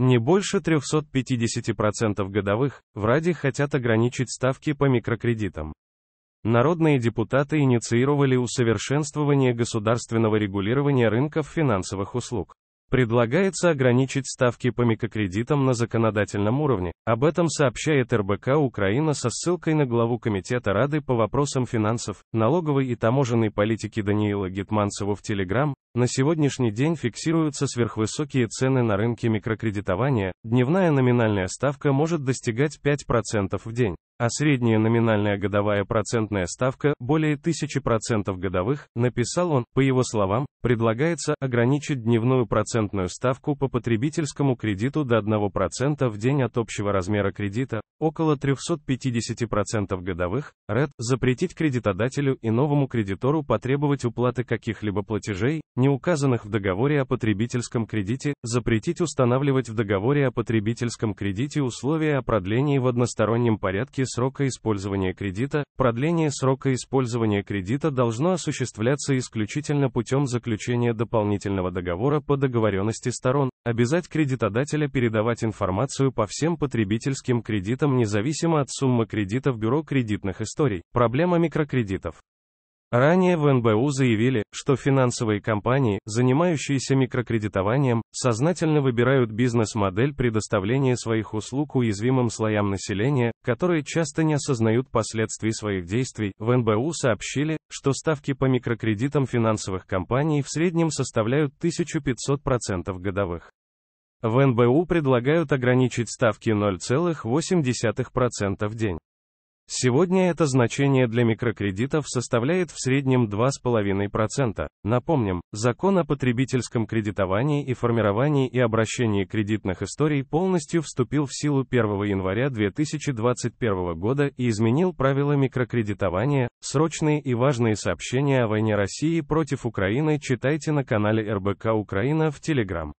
Не больше 350% годовых, в Раде хотят ограничить ставки по микрокредитам. Народные депутаты инициировали усовершенствование государственного регулирования рынков финансовых услуг. Предлагается ограничить ставки по микрокредитам на законодательном уровне, об этом сообщает РБК Украина со ссылкой на главу Комитета Рады по вопросам финансов, налоговой и таможенной политики Даниила Гетманцеву в Телеграм. На сегодняшний день фиксируются сверхвысокие цены на рынке микрокредитования, дневная номинальная ставка может достигать 5% в день, а средняя номинальная годовая процентная ставка – более 1000% годовых, написал он, по его словам, предлагается ограничить дневную процентную ставку по потребительскому кредиту до 1% в день от общего размера кредита, около 350% годовых, РЭД, запретить кредитодателю и новому кредитору потребовать уплаты каких-либо платежей, не указанных в договоре о потребительском кредите, запретить устанавливать в договоре о потребительском кредите условия о продлении в одностороннем порядке срока использования кредита, продление срока использования кредита должно осуществляться исключительно путем заключения дополнительного договора по договоренности сторон, Обязать кредитодателя передавать информацию по всем потребительским кредитам независимо от суммы кредита в Бюро кредитных историй. Проблема микрокредитов. Ранее в НБУ заявили, что финансовые компании, занимающиеся микрокредитованием, сознательно выбирают бизнес-модель предоставления своих услуг уязвимым слоям населения, которые часто не осознают последствий своих действий. В НБУ сообщили, что ставки по микрокредитам финансовых компаний в среднем составляют 1500% годовых. В НБУ предлагают ограничить ставки 0,8% в день. Сегодня это значение для микрокредитов составляет в среднем 2,5%. Напомним, закон о потребительском кредитовании и формировании и обращении кредитных историй полностью вступил в силу 1 января 2021 года и изменил правила микрокредитования. Срочные и важные сообщения о войне России против Украины читайте на канале РБК Украина в Телеграм.